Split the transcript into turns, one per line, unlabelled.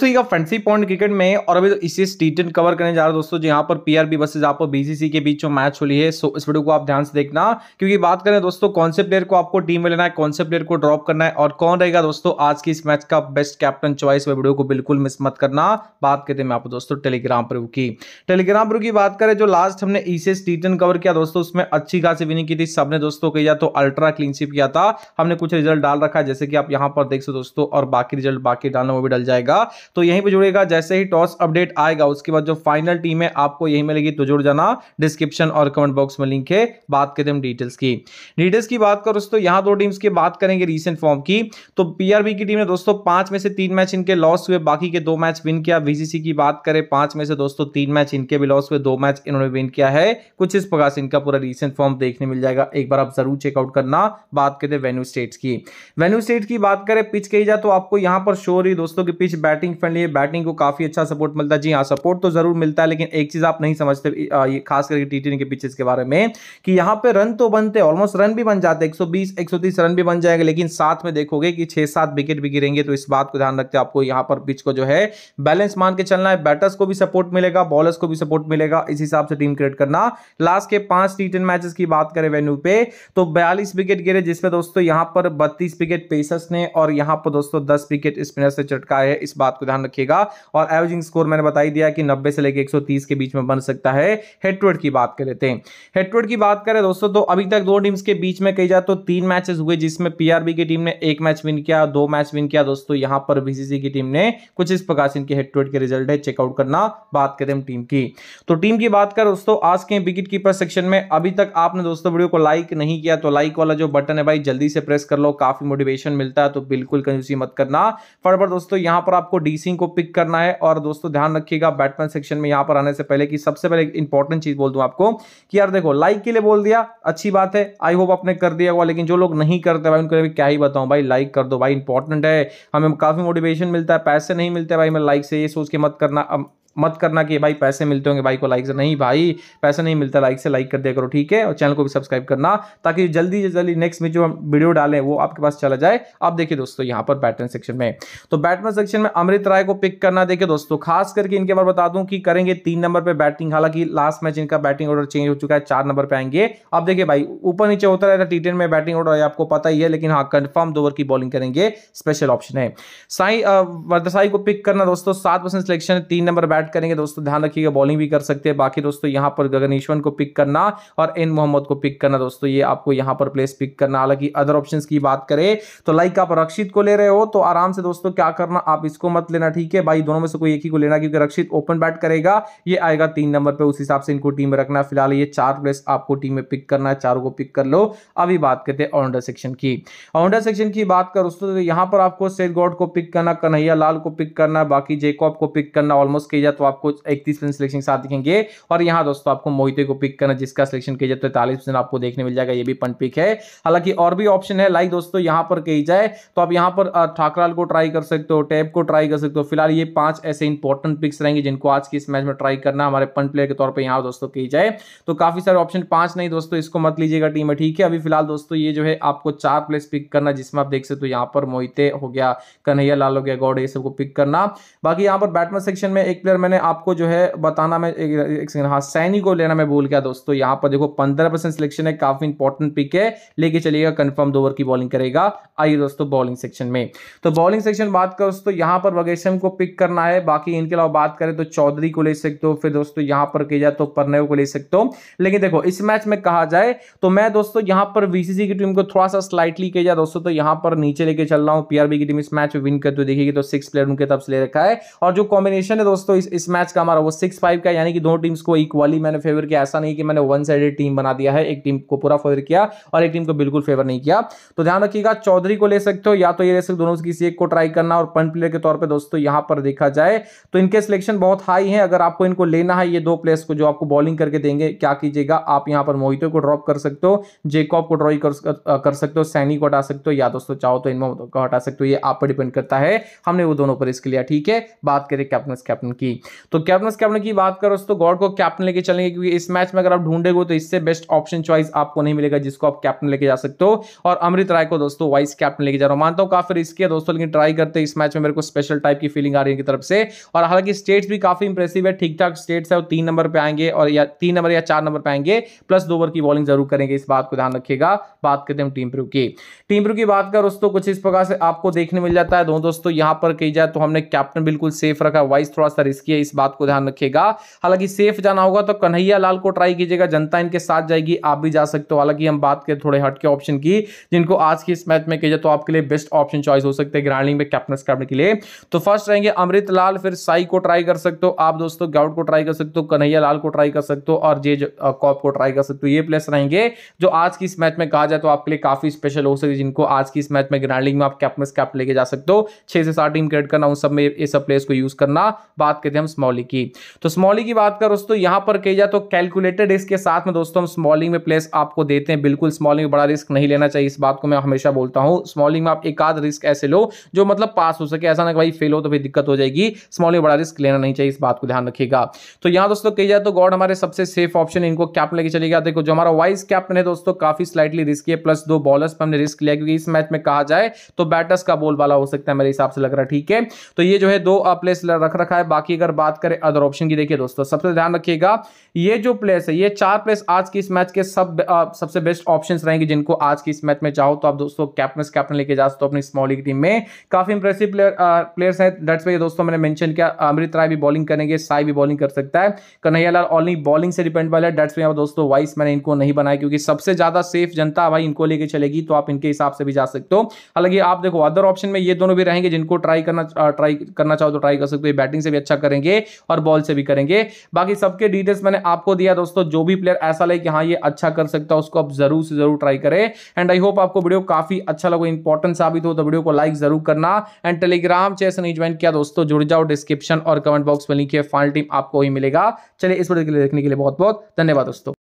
तो ये fancy point cricket में और अभी तो इसी टी कवर करने जा रहा हूँ दोस्तों जो यहाँ पर पीआरबी वर्सेज आपको बीसीसी के बीच जो मैच हो है सो इस वीडियो को आप ध्यान से देखना क्योंकि बात करें दोस्तों कौन से प्लेयर को आपको टीम में लेना है कौन से प्लेयर को ड्रॉप करना है और कौन रहेगा दोस्तों आज की इस मैच का बेस्ट कैप्टन चॉइस वीडियो को बिल्कुल मिस मत करना बात करते हैं मैं आपको दोस्तों टेलीग्राम प्रू की टेलीग्राम प्रू की बात करें जो लास्ट हमने ईसीएस टी कवर किया दोस्तों उसमें अच्छी खासी विनिंग की थी सबने दोस्तों कही तो अल्ट्रा क्लीनशिप किया था हमने कुछ रिजल्ट डाल रखा है जैसे कि आप यहाँ पर देख सो दोस्तों और बाकी रिजल्ट बाकी डालना वो भी डल जाएगा तो यहीं पर जुड़ेगा जैसे ही टॉस अपडेट आएगा उसके बाद जो फाइनल टीम है आपको यही मिलेगी तो जुड़ जाना डिस्क्रिप्शन और कमेंट बॉक्स में लिंक है बात करते हम डिटेल्स की डिटेल्स की बात करो तो दोस्तों यहां दो टीम्स की बात करेंगे रिसेंट फॉर्म की तो पीआरबी की टीम ने दोस्तों पांच में से तीन मैच इनके लॉस हुए बाकी के दो मैच विन किया बीसीसी की बात करें पांच में से दोस्तों तीन मैच इनके भी लॉस हुए दो मैच इन्होंने विन किया है कुछ इस प्रकार से इनका पूरा रिसेंट फॉर्म देखने मिल जाएगा एक बार आप जरूर चेकआउट करना बात करें वेन्यू स्टेट की वेन्यू स्टेट की बात करें पिच कही जाए तो आपको यहां पर शोर ही दोस्तों की पिच बैटिंग बैटिंग फ्रेंडली है बैटिंग को काफ़ी अच्छा सपोर्ट मिलता है जी हाँ सपोर्ट तो ज़रूर मिलता है लेकिन एक चीज़ आप नहीं समझते खास करके टी के पिचेस के बारे में कि यहाँ पे रन तो बनते ऑलमोस्ट रन भी बन जाते हैं एक सौ रन भी बन जाएंगे लेकिन साथ में देखोगे कि छह सात विकेट भी गिरेंगे तो इस बात को ध्यान रखते आपको यहाँ पर पिच को जो है बैलेंस मान के चलना है बैटर्स को भी सपोर्ट मिलेगा बॉलर्स को भी सपोर्ट मिलेगा इस हिसाब से टीम क्रिएट करना लास्ट के पांच टी मैचेस की बात करें वेन्यू पे तो बयालीस विकेट गिरे जिसमें दोस्तों यहाँ पर बत्तीस विकेट पेसर्स ने और यहाँ पर दोस्तों दस विकेट स्पिनर्स से चटका है इस बात को आपको ध्यान रखिएगा और एवरेजिंग स्कोर मैंने बताई दिया कि नब्बे से लेकर एक के बीच में बन सकता है हेडवर्ड की बात कर लेते हैं हेडवर्ड की बात करें दोस्तों तो अभी तक दो टीम्स के बीच में कही जाए तो तीन मैचेस हुए जिसमें पीआरबी की टीम ने एक मैच विन किया दो मैच विन किया दोस्तों यहां पर बीसीसी की टीम ने कुछ इस प्रकार से इनके हेडवर्ड के रिजल्ट है चेकआउट करना बात करें टीम की तो टीम की बात करें दोस्तों आज के विकेट कीपर सेक्शन में अभी तक आपने दोस्तों वीडियो को लाइक नहीं किया तो लाइक वाला जो बटन है भाई जल्दी से प्रेस कर लो काफी मोटिवेशन मिलता है तो बिल्कुल कंजूसी मत करना फटाफट दोस्तों यहां पर आपको डी रीसिंग को पिक करना है और दोस्तों ध्यान रखिएगा बैटमैन सेक्शन में यहां पर आने से पहले कि सबसे पहले इंपॉर्टेंट चीज बोल दूं आपको कि यार देखो लाइक के लिए बोल दिया अच्छी बात है आई होप आपने कर दिया हुआ लेकिन जो लोग नहीं करते भाई उनके लिए क्या ही बताऊं भाई लाइक कर दो भाई इंपॉर्टेंट है हमें काफी मोटिवेशन मिलता है पैसे नहीं मिलते भाई मैं लाइक से ये सोच के मत करना मत करना कि भाई पैसे मिलते होंगे भाई को लाइक से नहीं भाई पैसे नहीं मिलता लाइक से लाइक कर दिया करो ठीक है और चैनल को भी सब्सक्राइब करना ताकि जल्दी से जल्दी नेक्स्ट में जो हम वीडियो डालें वो आपके पास चला जाए आप देखिए दोस्तों यहाँ पर बैटमैन सेक्शन में तो बैटमैन सेक्शन में अमृत राय को पिक करना देखिए दोस्तों खास करके इनके बार बता दूँ कि करेंगे तीन नंबर पर बैटिंग हालांकि लास्ट मैच इनका बैटिंग ऑर्डर चेंज हो चुका है चार नंबर पर आएंगे अब देखिए भाई ऊपर नीचे होता रहता टी में बैटिंग ऑर्डर आपको पता ही है लेकिन हाँ कन्फर्म दो ओवर की बॉलिंग करेंगे स्पेशल ऑप्शन है साई वर्दसाई को पिक करना दोस्तों सात परसेंट सिलेक्शन तीन नंबर बैट बैट करेंगे दोस्तों ध्यान रखिएगा बॉलिंग भी कर सकते हैं बाकी दोस्तों यहाँ पर गगन ईश्वन को पिक करना और एन मोहम्मद को पिक करना दोस्तों ये आपको यहाँ पर प्लेस पिक करना हालांकि अदर ऑप्शन की बात करें तो लाइक आप रक्षित को ले रहे हो तो आराम से दोस्तों क्या करना आप इसको मत लेना ठीक है भाई दोनों में से कोई एक ही को लेना क्योंकि रक्षित ओपन बैट करेगा ये आएगा तीन नंबर पर उस हिसाब से इनको टीम में रखना फिलहाल ये चार प्लेस आपको टीम में पिक करना है चारों को पिक कर लो अभी बात करते हैं ऑनडर सेक्शन की ऑनडर सेक्शन की बात कर दोस्तों तो यहाँ पर आपको सेठ गॉड को पिक करना कन्हैया लाल को पिक करना बाकी जेकॉब को पिक करना ऑलमोस्ट किया तो आपको इकतीस परसेंट सिलेक्शन के साथ दिखेंगे और यहाँ दोस्तों आपको मोहिते को पिक करना जिसका सिलेक्शन किया जाए तैतालीस तो परसेंट आपको देखने मिल जाएगा ये भी पंट पिक है हालांकि और भी ऑप्शन है लाइक दोस्तों यहाँ पर कही जाए तो आप यहाँ पर ठाकराल को ट्राई कर सकते हो टैप को ट्राई कर सकते हो फिलहाल ये पांच ऐसे इंपॉर्टेंट पिक्स रहेंगे जिनको आज की इस मैच में ट्राई करना हमारे पंट प्लेयर के तौर पर यहाँ दोस्तों कही जाए तो काफी सारे ऑप्शन पांच नहीं दोस्तों इसको मत लीजिएगा टीम है ठीक है अभी फिलहाल दोस्तों ये जो है आपको चार प्लेस पिक करना जिसमें आप देख सकते हो यहाँ पर मोहिते हो गया कन्हैया लाल हो गया गौड़ ये सबको पिक करना बाकी यहाँ पर बैटमैन सेक्शन में एक प्लेयर मैंने आपको जो है बताना मैं एक, एक सेकंड हाँ सैनी को लेना मैं भूल गया दोस्तों यहाँ पर देखो पंद्रह परसेंट सिलेक्शन है काफी इंपॉर्टेंट पिक है लेके चलिएगा कंफर्म दो ओवर की बॉलिंग करेगा आइए दोस्तों बॉलिंग सेक्शन में तो बॉलिंग सेक्शन बात करो दोस्तों यहाँ पर वगेशम को पिक करना है बाकी इनके अलावा बात करें तो चौधरी को ले सकते हो फिर दोस्तों यहाँ पर किया जाए तो परनेव को ले सकते हो लेकिन देखो इस मैच में कहा जाए तो मैं दोस्तों यहाँ पर बीसीसी की टीम को थोड़ा सा स्लाइटली किया जाए दोस्तों तो यहाँ पर नीचे लेके चल रहा हूँ पीआरबी की टीम इस मैच में विन करते हुए देखिए तो सिक्स प्लेयर उनके तब से ले रखा है और जो कॉम्बिनेशन है दोस्तों इस इस मैच का हमारा वो सिक्स फाइव का यानी कि दोनों टीम्स को इक्वली मैंने फेवर किया ऐसा नहीं कि मैंने वन साइडेड टीम बना दिया है एक टीम को पूरा फेवर किया और एक टीम को बिल्कुल फेवर नहीं किया तो ध्यान रखिएगा चौधरी को ले सकते हो या तो ये ले सकते दोनों किसी एक को ट्राई करना और पंट प्लेयर के तौर पर दोस्तों यहाँ पर देखा जाए तो इनके सिलेक्शन बहुत हाई है अगर आपको इनको लेना है ये दो प्लेयर्स को जो आपको बॉलिंग करके देंगे क्या कीजिएगा आप यहाँ पर मोहितो को ड्रॉप कर सकते हो जेकॉब को ड्रॉ कर, सकते हो सैनी को हटा सकते हो या दोस्तों चाहो तो इनमें हटा सकते हो ये आप पर डिपेंड करता है हमने वो दोनों पर इसके लिए ठीक है बात करें कैप्टन कैप्टन की की तो कैप्टन कैप्टन की बात करो तो गॉड को कैप्टन लेके चलेंगे क्योंकि इस मैच में अगर आप ढूंढेगे तो इससे बेस्ट ऑप्शन चॉइस आपको नहीं मिलेगा जिसको आप कैप्टन लेके जा सकते हो और अमृत राय को दोस्तों वाइस कैप्टन लेके जा रहा हूं मानता हूं काफी रिस्की है दोस्तों लेकिन ट्राई करते इस मैच में मेरे को स्पेशल टाइप की फीलिंग आ रही है इनकी तरफ से और हालांकि स्टेट्स भी काफी इंप्रेसिव है ठीक ठाक स्टेट्स है तीन नंबर पर आएंगे और या तीन नंबर या चार नंबर पर आएंगे प्लस दो ओवर की बॉलिंग जरूर करेंगे इस बात को ध्यान रखिएगा बात करते हैं टीम प्रू की टीम प्रू की बात करो दोस्तों कुछ इस प्रकार से आपको देखने मिल जाता है दोनों दोस्तों यहां पर कही जाए तो हमने कैप्टन बिल्कुल सेफ रखा वाइस थोड़ा सा रिस्क इसलिए इस बात को ध्यान रखेगा हालांकि सेफ जाना होगा तो कन्हैया लाल को ट्राई कीजिएगा जनता इनके साथ जाएगी आप भी जा सकते हो हालांकि हम बात करें थोड़े हटके ऑप्शन की जिनको आज के इस मैच में किया तो आपके लिए बेस्ट ऑप्शन चॉइस हो सकते हैं ग्राइंडिंग में कैप्टन करने के लिए तो फर्स्ट रहेंगे अमृत लाल फिर साई को ट्राई कर सकते हो आप दोस्तों गाउड को ट्राई कर सकते हो कन्हैया लाल को ट्राई कर सकते हो और जे कॉप को ट्राई कर सकते हो ये प्लेस रहेंगे जो आज की इस मैच में कहा जाए तो आपके लिए काफी स्पेशल हो सकती जिनको आज की इस मैच में ग्राइंडिंग में आप कैप्टन कैप लेके जा सकते हो छह से सात टीम क्रिएट करना उन सब में ये सब प्लेस को यूज करना बात करें थे हम स्मॉली की तो स्मॉली की बात कर दोस्तों यहां पर कही जाए तो कैलकुलेटेड रिस्क के साथ में दोस्तों हम स्मॉलिंग में प्लेस आपको देते हैं बिल्कुल स्मॉलिंग में बड़ा रिस्क नहीं लेना चाहिए इस बात को मैं हमेशा बोलता हूं स्मॉलिंग में आप एक आध रिस्क ऐसे लो जो मतलब पास हो सके ऐसा ना भाई फेल हो तो फिर दिक्कत हो जाएगी स्मॉलिंग बड़ा रिस्क लेना नहीं चाहिए इस बात को ध्यान रखिएगा तो यहां दोस्तों कही जाए तो गॉड हमारे सबसे सेफ ऑप्शन इनको कैप लेके चले गया देखो जो हमारा वाइस कैप्टन है दोस्तों काफी स्लाइटली रिस्क है प्लस दो बॉलर्स पर हमने रिस्क लिया क्योंकि इस मैच में कहा जाए तो बैटर्स का बोल वाला हो सकता है मेरे हिसाब से लग रहा है ठीक है तो ये जो है दो प्लेस रख रखा है बाकी अगर बात करें अदर ऑप्शन की देखिए दोस्तों सबसे ध्यान रखिएगा ये जो प्लेस है ये चार प्लेस आज की इस मैच के सब आ, सबसे बेस्ट ऑप्शन रहेंगे जिनको आज की इस मैच में चाहो तो आप दोस्तों कैप्टन कैप्टन लेके जा सकते हो अपनी स्मॉल लीग टीम में काफी इंप्रेसिव प्लेयर प्लेयर्स हैं डेट्स वे दोस्तों मैंने मैंशन किया अमृत राय भी बॉलिंग करेंगे साई भी बॉलिंग कर सकता है कन्हैया लाल ऑनली बॉलिंग से डिपेंड वाले डेट्स दैट्स वे दोस्तों वाइस मैंने इनको नहीं बनाया क्योंकि सबसे ज्यादा सेफ जनता भाई इनको लेके चलेगी तो आप इनके हिसाब से भी जा सकते हो हालांकि आप देखो अदर ऑप्शन में ये दोनों भी रहेंगे जिनको ट्राई करना ट्राई करना चाहो तो ट्राई कर सकते हो बैटिंग से भी अच्छा करें करेंगे और बॉल से भी करेंगे बाकी सबके डिटेल्स मैंने आपको दिया दोस्तों जो भी प्लेयर ऐसा लगे कि हाँ ये अच्छा कर सकता है उसको आप जरूर से जरूर ट्राई करें एंड आई होप आपको वीडियो काफी अच्छा लगे इंपॉर्टेंट साबित हो तो वीडियो को लाइक जरूर करना एंड टेलीग्राम चेस नहीं ज्वाइन किया दोस्तों जुड़ जाओ डिस्क्रिप्शन और कमेंट बॉक्स में लिखिए फाइनल टीम आपको ही मिलेगा चलिए इस वीडियो के लिए देखने के लिए बहुत बहुत धन्यवाद दोस्तों